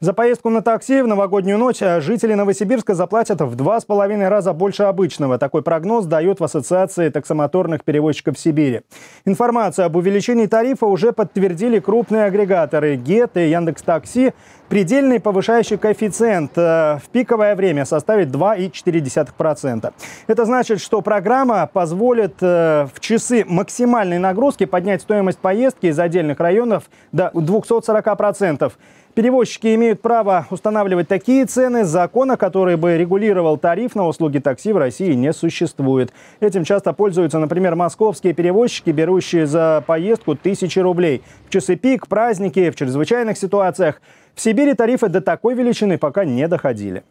За поездку на такси в новогоднюю ночь а жители Новосибирска заплатят в два с половиной раза больше обычного. Такой прогноз дают в Ассоциации таксомоторных перевозчиков Сибири. Информацию об увеличении тарифа уже подтвердили крупные агрегаторы Гет и Яндекс Такси. Предельный повышающий коэффициент э, в пиковое время составит 2,4%. Это значит, что программа позволит э, в часы максимальной нагрузки поднять стоимость поездки из отдельных районов до 240%. Перевозчики имеют право устанавливать такие цены закона, который бы регулировал тариф на услуги такси в России не существует. Этим часто пользуются, например, московские перевозчики, берущие за поездку тысячи рублей. В часы пик, праздники, в чрезвычайных ситуациях. В Сибири тарифы до такой величины пока не доходили.